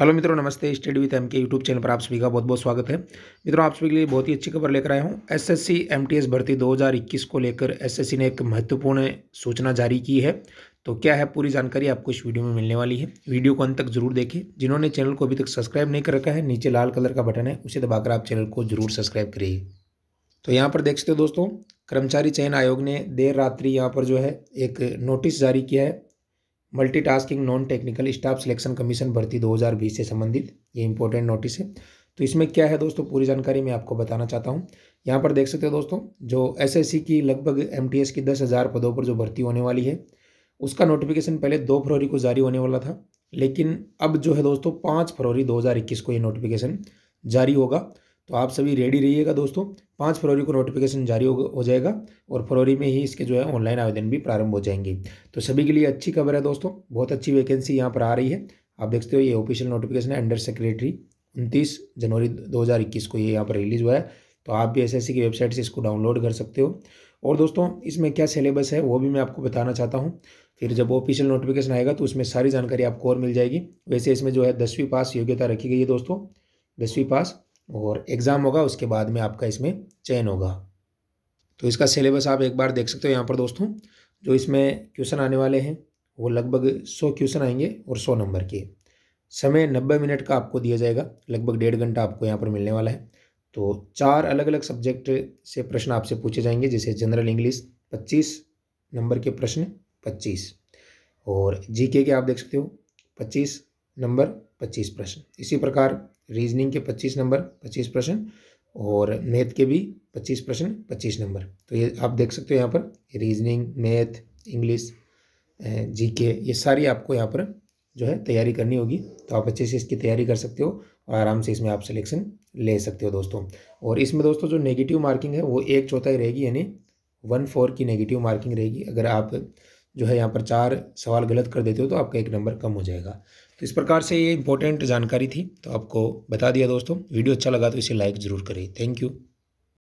hello मित्रों नमस्ते study with M K YouTube channel पर आप सभी का बहुत बहुत स्वागत है मित्रों आप सभी के लिए बहुत ही अच्छी खबर लेकर आया हूँ एसएससी एमटीएस भर्ती 2021 को लेकर एसएससी ने एक महत्वपूर्ण सूचना जारी की है तो क्या है पूरी जानकारी आपको इस वीडियो में मिलने वाली है वीडियो को अंत तक जरूर देखें जिन्होंने चैनल को अभी तक सब्सक्राइब नहीं कर रखा है नीचे लाल कलर का बटन है उसे दबाकर आप चैनल को जरूर सब्सक्राइब करिए तो यहाँ पर देख सकते हो दोस्तों कर्मचारी चयन आयोग ने देर रात्रि यहाँ पर जो है एक नोटिस जारी किया है multitasking non technical staff selection commission भर्ती 2020 से संबंधित ये इंपॉर्टेंट नोटिस है तो इसमें क्या है दोस्तों पूरी जानकारी मैं आपको बताना चाहता हूँ यहाँ पर देख सकते हो दोस्तों जो एसएससी की लगभग एमटीएस की दस हज़ार पदों पर जो भर्ती होने वाली है उसका नोटिफिकेशन पहले दो फरवरी को जारी होने वाला था लेकिन अब जो है दोस्तों पाँच फरवरी दो को ये नोटिफिकेशन जारी होगा तो आप सभी रेडी रहिएगा दोस्तों पाँच फरवरी को नोटिफिकेशन जारी हो, हो जाएगा और फरवरी में ही इसके जो है ऑनलाइन आवेदन भी प्रारंभ हो जाएंगे तो सभी के लिए अच्छी खबर है दोस्तों बहुत अच्छी वैकेंसी यहाँ पर आ रही है आप देखते हो ये ऑफिशियल नोटिफिकेशन है अंडर सेक्रेटरी उनतीस जनवरी दो को ये यहाँ पर रिलीज़ हुआ है तो आप भी एस की वेबसाइट से इसको डाउनलोड कर सकते हो और दोस्तों इसमें क्या सिलेबस है वो भी मैं आपको बताना चाहता हूँ फिर जब ऑफिशियल नोटिफिकेशन आएगा तो उसमें सारी जानकारी आपको और मिल जाएगी वैसे इसमें जो है दसवीं पास योग्यता रखी गई है दोस्तों दसवीं पास और एग्ज़ाम होगा उसके बाद में आपका इसमें चयन होगा तो इसका सिलेबस आप एक बार देख सकते हो यहाँ पर दोस्तों जो इसमें क्वेश्चन आने वाले हैं वो लगभग सौ क्वेश्चन आएंगे और सौ नंबर के समय नब्बे मिनट का आपको दिया जाएगा लगभग डेढ़ घंटा आपको यहाँ पर मिलने वाला है तो चार अलग अलग सब्जेक्ट से प्रश्न आपसे पूछे जाएंगे जैसे जनरल इंग्लिश पच्चीस नंबर के प्रश्न पच्चीस और जीके के आप देख सकते हो पच्चीस नंबर पच्चीस प्रश्न इसी प्रकार रीजनिंग के पच्चीस नंबर पच्चीस प्रश्न और मैथ के भी पच्चीस प्रश्न पच्चीस नंबर तो ये आप देख सकते हो यहाँ पर रीजनिंग मैथ इंग्लिश जीके ये सारी आपको यहाँ पर जो है तैयारी करनी होगी तो आप अच्छे से इसकी तैयारी कर सकते हो और आराम से इसमें आप सिलेक्शन ले सकते हो दोस्तों और इसमें दोस्तों जो नेगेटिव मार्किंग है वो एक चौथाई रहेगी यानी वन फोर की नेगेटिव मार्किंग रहेगी अगर आप जो है यहाँ पर चार सवाल गलत कर देते हो तो आपका एक नंबर कम हो जाएगा तो इस प्रकार से ये इंपॉर्टेंट जानकारी थी तो आपको बता दिया दोस्तों वीडियो अच्छा लगा तो इसे लाइक ज़रूर करें थैंक यू